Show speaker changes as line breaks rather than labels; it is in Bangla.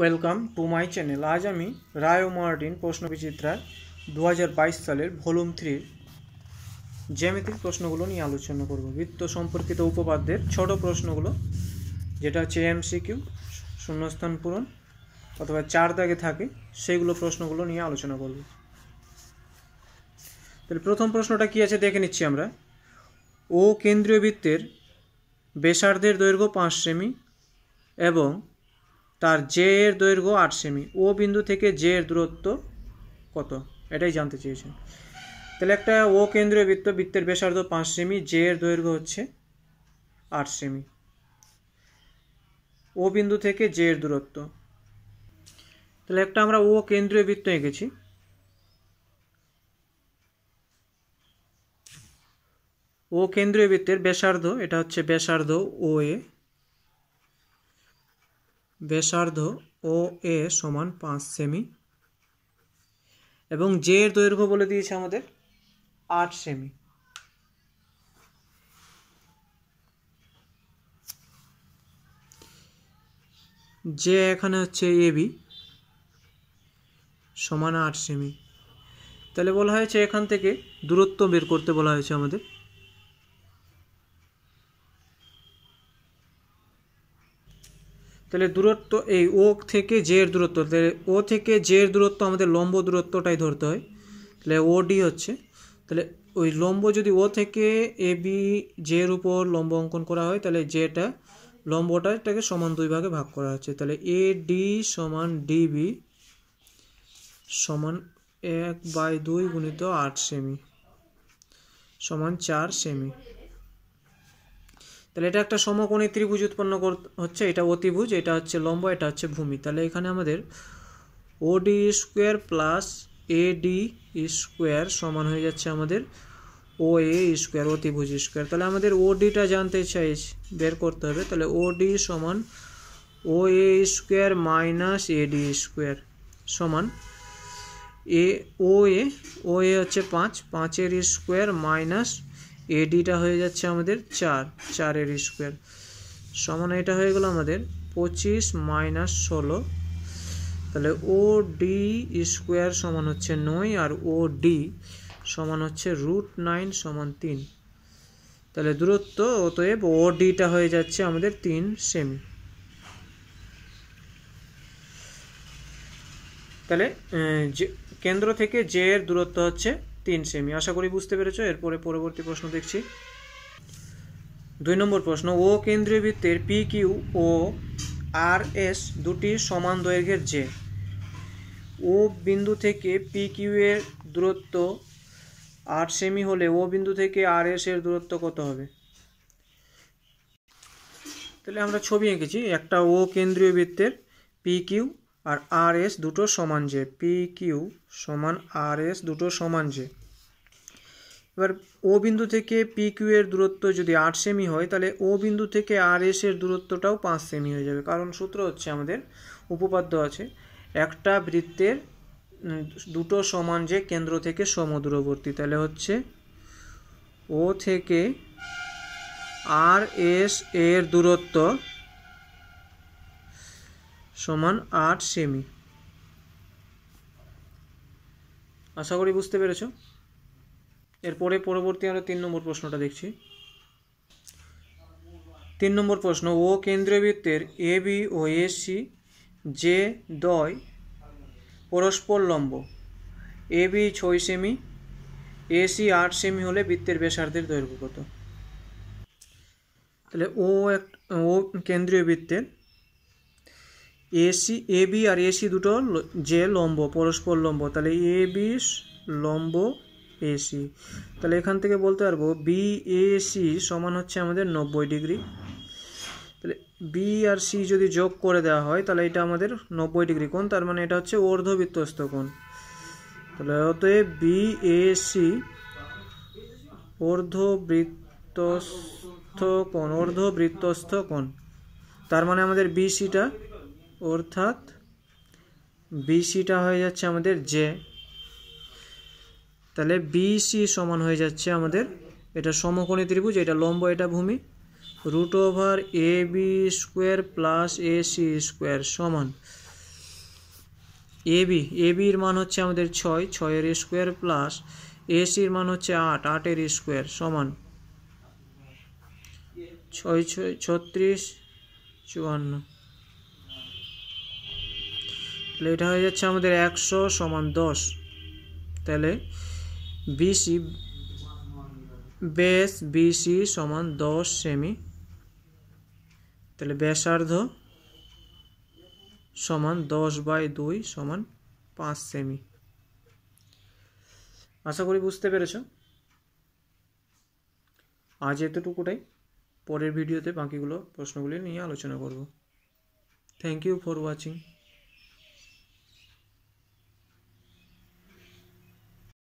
ওয়েলকাম টু মাই চ্যানেল আজ আমি রায় ও মার্টিন প্রশ্ন বিচিত্রার দু সালের ভলিউম থ্রির জ্যামিতিক প্রশ্নগুলো নিয়ে আলোচনা করব বৃত্ত সম্পর্কিত উপপাদ্যের ছোট প্রশ্নগুলো যেটা হচ্ছে এমসিকিউ শূন্যস্থান পূরণ অথবা চার দাগে থাকে সেইগুলো প্রশ্নগুলো নিয়ে আলোচনা করব তাহলে প্রথম প্রশ্নটা কি আছে দেখে নিচ্ছি আমরা ও কেন্দ্রীয় বৃত্তের বেসার্ধের দৈর্ঘ্য পাঁচ সেমি এবং তার জে এর দৈর্ঘ্য আট সেমি ও বিন্দু থেকে জে এর দূরত্ব কত এটাই জানতে চেয়েছেন তাহলে একটা ও কেন্দ্রীয় বৃত্ত বৃত্তের ব্যাসার্ধ পাঁচ সেমি জে এর দৈর্ঘ্য হচ্ছে আট সেমি ও বিন্দু থেকে জে এর দূরত্ব তাহলে একটা আমরা ও কেন্দ্রীয় বৃত্ত এঁকেছি ও কেন্দ্রীয় বৃত্তের ব্যাসার্ধ এটা হচ্ছে ব্যাসার্ধ ও এ ব্যাসার্ধ ও এ সমান পাঁচ সেমি এবং জে এর দৈর্ঘ্য বলে দিয়েছে আমাদের আট সেমি জে এখানে হচ্ছে এ বি সমান আট সেমি তাহলে বলা হয়েছে এখান থেকে দূরত্ব বের করতে বলা হয়েছে আমাদের তাহলে দূরত্ব এই ও থেকে জে এর দূরত্ব তাহলে ও থেকে জে এর দূরত্ব আমাদের লম্ব দূরত্বটাই ধরতে হয় তাহলে ও ডি হচ্ছে তাহলে ওই লম্ব যদি ও থেকে এ বি জে এর উপর লম্ব অঙ্কন করা হয় তাহলে জেটা লম্বটাটাকে সমান দুই ভাগে ভাগ করা হচ্ছে তাহলে এ ডি সমান ডিবি সমান এক বাই দুই গুণিত আট সেমি সমান চার সেমি তাহলে এটা একটা সমকোণী ত্রিভুজ উৎপন্ন হচ্ছে এটা অতিভুজ এটা হচ্ছে লম্ব এটা হচ্ছে ভূমি তাহলে এখানে আমাদের ওডি স্কোয়ার প্লাস এডি স্কোয়ার সমান হয়ে যাচ্ছে আমাদের ও এ স্কোয়ার অতিভুজ স্কোয়ার তাহলে আমাদের ওডিটা জানতে চাই বের করতে হবে তাহলে ওডি সমান O A square minus AD square সমান এ ও এ ও এ হচ্ছে পাঁচ পাঁচের স্কোয়ার মাইনাস এডিটা হয়ে যাচ্ছে আমাদের চার চারের স্কোয়ার সমান এটা হয়ে গেল আমাদের পঁচিশ মাইনাস ষোলো তাহলে ও ডি স্কোয়ার সমান হচ্ছে নয় আর ও ডি সমান হচ্ছে রুট নাইন সমান তিন তাহলে দূরত্ব অতএব ও ডিটা হয়ে যাচ্ছে আমাদের তিন সেমি তাহলে যে কেন্দ্র থেকে জের দূরত্ব হচ্ছে তিন সেমি আশা করি বুঝতে পেরেছ এরপরে পরবর্তী প্রশ্ন দেখছি দুই নম্বর প্রশ্ন ও কেন্দ্রীয় বৃত্তের পি কিউ ও আর এস দুটি সমান দৈর্ঘ্যের যে ও বিন্দু থেকে পি কিউ এর দূরত্ব আট সেমি হলে ও বিন্দু থেকে আর এস এর দূরত্ব কত হবে তাহলে আমরা ছবি এঁকেছি একটা ও কেন্দ্রীয় বৃত্তের পি কিউ আর আর এস দুটো সমান যে পি কিউ সমান আর এস দুটো সমান যে এবার ও বিন্দু থেকে পি কিউ এর দূরত্ব যদি আট সেমি হয় তাহলে ও বিন্দু থেকে আর এস এর দূরত্বটাও পাঁচ সেমি হয়ে যাবে কারণ সূত্র হচ্ছে আমাদের উপপাদ্য আছে একটা বৃত্তের দুটো সমান যে কেন্দ্র থেকে সমদূরবর্তী তাহলে হচ্ছে ও থেকে আর এস এর দূরত্ব সমান আট সেমি আশা করি বুঝতে পেরেছ এরপরে পরবর্তী আমরা তিন নম্বর প্রশ্নটা দেখছি তিন নম্বর প্রশ্ন ও কেন্দ্রীয় বৃত্তের এ বি ও এসি যে দয় পরস্পর লম্ব এ বি ছয় সেমি এ সি আট সেমি হলে বৃত্তের ব্যাসার্ধের দৈর্ঘ্য কত তাহলে ও এক ও কেন্দ্রীয় বৃত্তের এসি এ বি আর এসি দুটো যে লম্ব পরস্পর লম্ব তাহলে এ বি লম্ব এসি তাহলে এখান থেকে বলতে পারবো বি এসি সমান হচ্ছে আমাদের নব্বই ডিগ্রি তাহলে বি আর সি যদি যোগ করে দেওয়া হয় তাহলে এটা আমাদের নব্বই ডিগ্রি কোণ তার মানে এটা হচ্ছে অর্ধবৃত্তস্থ কোণ তাহলে অতএব বি এ সি অর্ধবৃত্তস্থ কোণ অর্ধবৃত্তস্থ কোণ তার মানে আমাদের বিসিটা অর্থাৎ বিসিটা হয়ে যাচ্ছে আমাদের জে তাহলে বিসি সমান হয়ে যাচ্ছে আমাদের এটা সমকোণী ত্রিভুজ এটা লম্ব এটা ভূমি root over A B square plus A C square সমান এ বি এ বির মান হচ্ছে আমাদের ছয় ছয়ের স্কোয়ার প্লাস এ সির মান হচ্ছে আট আটের স্কোয়ার সমান ছয় ছয় ছত্রিশ চুয়ান্ন তাহলে এটা হয়ে যাচ্ছে আমাদের একশো সমান দশ তাহলে বিসি বেস বিসি সমান দশ সেমি তাহলে ব্যাসার্ধ সমান দশ বাই দুই সমান পাঁচ সেমি আশা করি বুঝতে পেরেছ আজ এতটুকুটাই পরের ভিডিওতে বাকিগুলো প্রশ্নগুলি নিয়ে আলোচনা করব থ্যাংক ইউ ফর ওয়াচিং